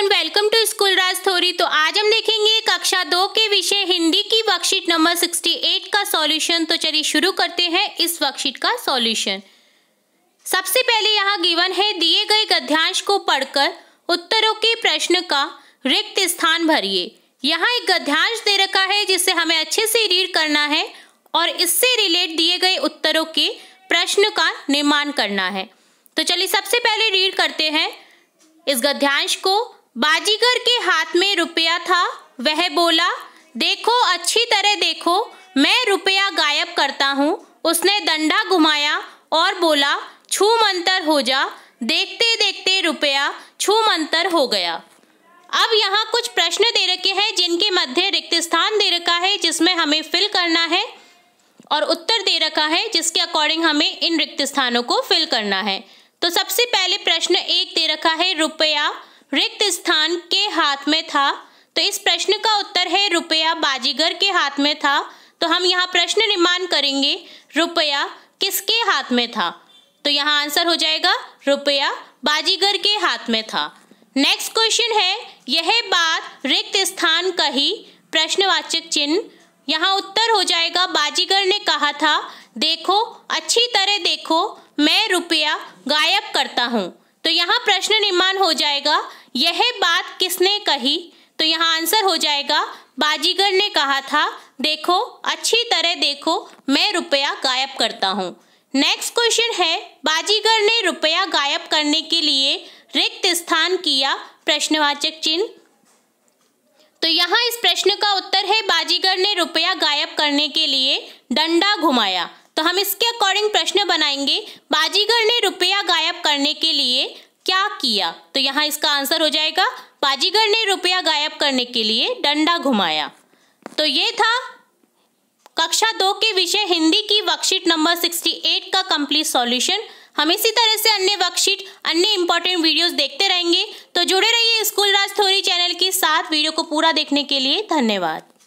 everyone welcome to school Raj theory तो आज हम देखेंगे कक्षा दो के विषय हिंदी की वर्कशीट नंबर 68 का सॉल्यूशन तो चलिए शुरू करते हैं इस वर्कशीट का सॉल्यूशन सबसे पहले यहाँ गिवन है दिए गए गद्यांश को पढ़कर उत्तरों के प्रश्न का रिक्त स्थान भरिए यहाँ एक गद्यांश दे रखा है जिसे हमें अच्छे से रीड करना है और इससे रिलेट दिए गए उत्तरों के प्रश्न का निर्माण करना है तो चलिए सबसे पहले रीड करते हैं इस गद्यांश को बाजीगर के हाथ में रुपया था वह बोला देखो अच्छी तरह देखो मैं रुपया गायब करता हूँ उसने डंडा घुमाया और बोला छू मंतर हो जा देखते देखते रुपया छू मंतर हो गया अब यहाँ कुछ प्रश्न दे रखे हैं जिनके मध्य रिक्त स्थान दे रखा है जिसमें हमें फिल करना है और उत्तर दे रखा है जिसके अकॉर्डिंग हमें इन रिक्त स्थानों को फिल करना है तो सबसे पहले प्रश्न एक दे रखा है रुपया रिक्त स्थान के हाथ में था तो इस प्रश्न का उत्तर है रुपया बाजीगर के हाथ में था तो हम यहाँ प्रश्न निर्माण करेंगे रुपया किसके हाथ में था तो यहाँ आंसर हो जाएगा रुपया बाजीगर के हाथ में था नेक्स्ट क्वेश्चन है यह बात रिक्त स्थान कही प्रश्नवाचक चिन्ह यहाँ उत्तर हो जाएगा बाजीगर ने कहा था देखो अच्छी तरह देखो मैं रुपया गायब करता हूँ तो यहाँ प्रश्न निर्माण हो जाएगा यह बात किसने कही तो यहाँ आंसर हो जाएगा बाजीगर ने कहा था देखो अच्छी तरह देखो मैं रुपया गायब करता हूँ नेक्स्ट क्वेश्चन है बाजीगर ने रुपया गायब करने के लिए रिक्त स्थान किया प्रश्नवाचक चिन्ह तो यहाँ इस प्रश्न का उत्तर है बाजीगर ने रुपया गायब करने के लिए डंडा घुमाया तो हम इसके अकॉर्डिंग प्रश्न बनाएंगे बाजीगर ने करने के लिए क्या किया तो यहाँ इसका आंसर हो जाएगा बाजीगर ने रुपया गायब करने के लिए डंडा घुमाया तो ये था कक्षा दो के विषय हिंदी की वर्कशीट नंबर 68 का कंप्लीट सॉल्यूशन हम इसी तरह से अन्य वर्कशीट अन्य इंपॉर्टेंट वीडियोस देखते रहेंगे तो जुड़े रहिए स्कूल राज थोरी चैनल के साथ वीडियो को पूरा देखने के लिए धन्यवाद